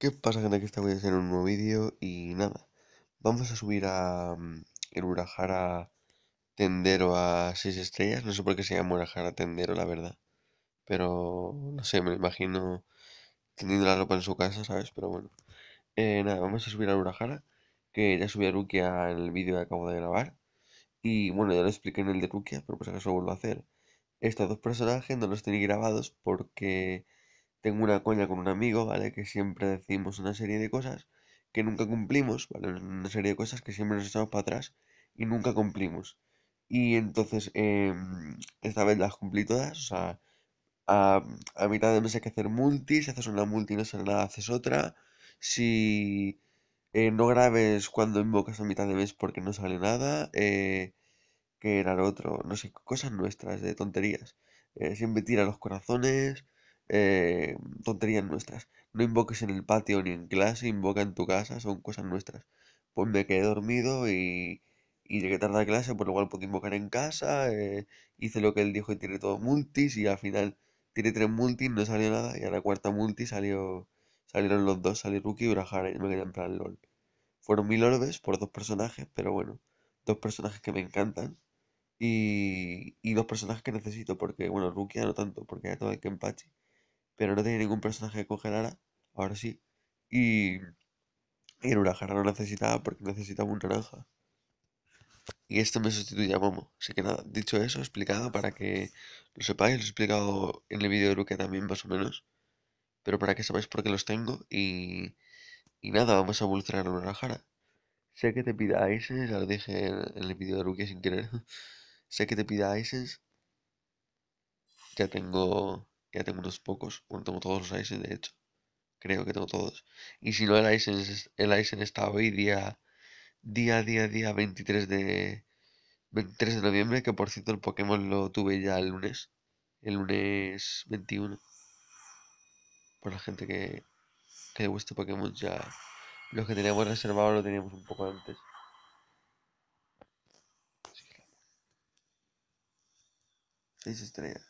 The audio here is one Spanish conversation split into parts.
¿Qué pasa gente? Aquí a hacer un nuevo vídeo y nada, vamos a subir a mm, el Urahara Tendero a 6 estrellas, no sé por qué se llama Urajara Tendero la verdad, pero no sé, me lo imagino teniendo la ropa en su casa, ¿sabes? Pero bueno, eh, nada, vamos a subir a Urahara, que ya subí a Rukia en el vídeo que acabo de grabar, y bueno, ya lo expliqué en el de Rukia, pero pues acaso vuelvo a hacer. Estos dos personajes no los tenía grabados porque tengo una coña con un amigo, ¿vale? Que siempre decimos una serie de cosas que nunca cumplimos, ¿vale? Una serie de cosas que siempre nos echamos para atrás y nunca cumplimos. Y entonces, em, esta vez las cumplí todas, o sea, a, mitad de mes hay que hacer multi, si haces una multi no sale nada, haces otra. Si eh, no grabes cuando invocas a mitad de mes porque no sale nada, eh, que era lo otro, no sé, cosas nuestras, de tonterías. Eh, siempre tira los corazones eh, tonterías nuestras. No invoques en el patio ni en clase, invoca en tu casa, son cosas nuestras. Pues me quedé dormido y, y llegué tarde a clase, por lo cual pude invocar en casa, eh, hice lo que él dijo y tiré todo multis y al final tiré tres multis, no salió nada y a la cuarta multi salió, salieron los dos, salió Rookie y Urahara y me quedé en plan LOL. Fueron mil orbes por dos personajes, pero bueno, dos personajes que me encantan. Y, y, dos personajes que necesito, porque, bueno, ya no tanto, porque ya todo el empache pero no tenía ningún personaje que congelara, ahora sí. Y, y en una no necesitaba porque necesitaba un naranja. Y esto me sustituye a Momo. Así que nada, dicho eso, explicado para que lo sepáis, lo he explicado en el vídeo de que también más o menos. Pero para que sepáis por qué los tengo y, y nada, vamos a evolucionar a una jara. Sé que te pida Isen, ya lo dije en, el vídeo de Luke sin querer. sé que te pida Isen. Ya tengo ya tengo unos pocos. Bueno, tengo todos los Aizen, de hecho. Creo que tengo todos. Y si no, el Aizen, el Aizen está hoy día, día, día, día 23 de, 23 de noviembre. Que por cierto, el Pokémon lo tuve ya el lunes. El lunes 21. Por la gente que, que le guste Pokémon ya... Los que teníamos reservado lo teníamos un poco antes. Seis estrellas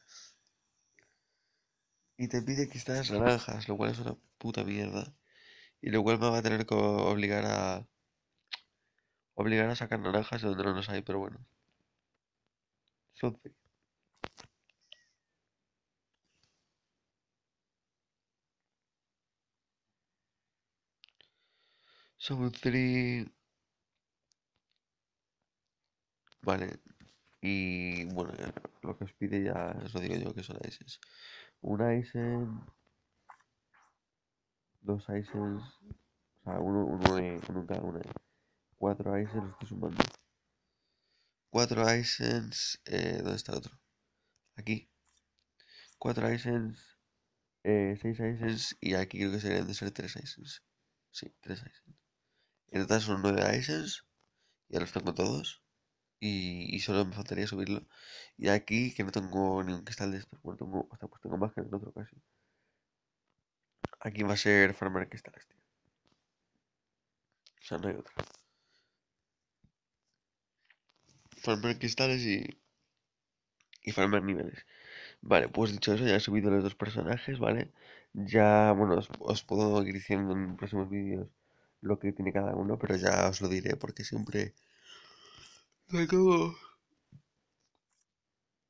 y te pide que estás naranjas, lo cual es una puta mierda. Y lo cual me va a tener que obligar a. obligar a sacar naranjas de donde no nos hay, pero bueno. Son tres. Vale. Y bueno, lo que os pide ya os lo digo yo que son ISIS un Aizen, dos Aizens, o sea, uno, uno de, uno Cuatro Aizens, lo estoy sumando. Cuatro Aizens, eh, ¿dónde está el otro? Aquí. Cuatro Aizens, eh, seis Aizens, y aquí creo que serían de ser tres Aizens. Sí, tres Aizens. En total son nueve Aizens, y ahora tengo todos y, solo me faltaría subirlo. Y aquí, que no tengo Ningún cristal de estos, pues tengo, hasta pues tengo más que en otro caso Aquí va a ser Farmer cristales, tío. O sea, no hay otra. Farmer cristales y. Y farmar niveles. Vale, pues dicho eso, ya he subido los dos personajes, ¿vale? Ya, bueno, os, os puedo ir diciendo en próximos vídeos lo que tiene cada uno, pero ya os lo diré porque siempre lo acabo.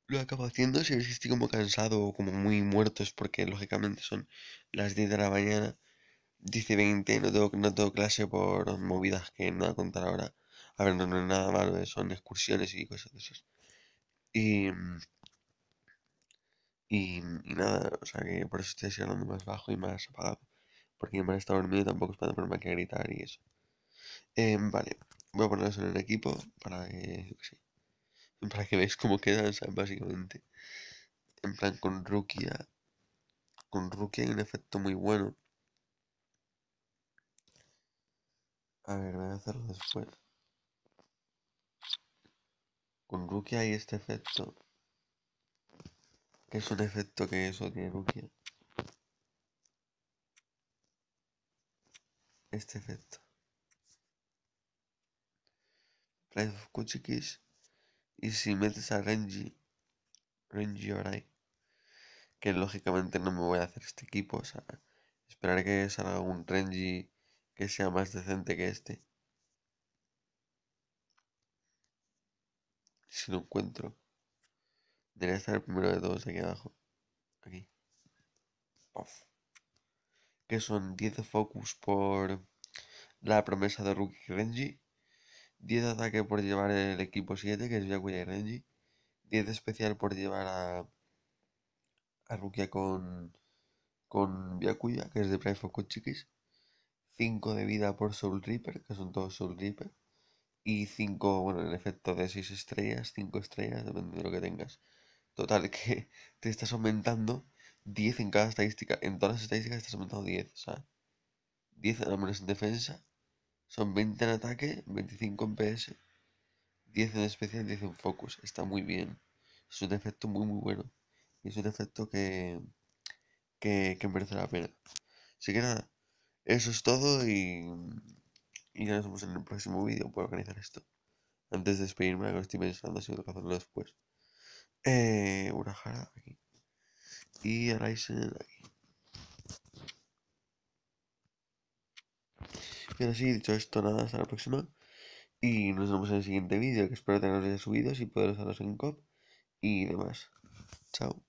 Lo si haciendo si estoy como cansado o como muy muerto, es porque lógicamente son las 10 de la mañana, dice 20, no tengo, no tengo clase por movidas que no voy a contar ahora. A ver, no, es nada malo, eh, son excursiones y cosas de esas. Y. Y, nada, o sea que por eso estoy hablando más bajo y más apagado. Porque me está estado dormido tampoco es para más que gritar y eso. Em, vale. Voy a ponerlos en el equipo para que, para que veáis cómo quedan, ¿sabes? básicamente. En plan, con Rukia. Con Rukia hay un efecto muy bueno. A ver, voy a hacerlo después. Con Rukia hay este efecto. Que es un efecto que eso tiene Rukia. Este efecto. Pride of Kuchikis. Y si metes a Renji, Renji Orai, que lógicamente no me voy a hacer este equipo, o sea, esperaré que salga un Renji que sea más decente que este. Si lo encuentro, debería estar el primero de todos aquí abajo. Aquí. Que son 10 focus por la promesa de Rookie Renji 10 de ataque por llevar el equipo 7, que es Yakuya y Renji. 10 de especial por llevar a, a Rukia con, con Byakuya, que es de Pride for Chiquis. 5 de vida por Soul Reaper, que son todos Soul Reaper. Y 5, bueno, en efecto de 6 estrellas, 5 estrellas, depende de lo que tengas. Total, que te estás aumentando 10 en cada estadística. En todas las estadísticas estás aumentando 10, o sea, 10 al menos en defensa son 20 en ataque, 25 en PS, 10 en especial, 10 en focus. Está muy bien. Es un efecto muy muy bueno. Y es un efecto que, que, merece la pena. Así que nada, eso es todo y, ya nos vemos en el próximo vídeo por organizar esto. Antes de despedirme, que lo estoy pensando si tengo que hacerlo después. Eh, una aquí. Y Ryzen aquí. ahora así, dicho esto, nada, hasta la próxima. Y nos vemos en el siguiente vídeo, que espero tenerlos ya subidos y poder usarlos en COP y demás. Chao.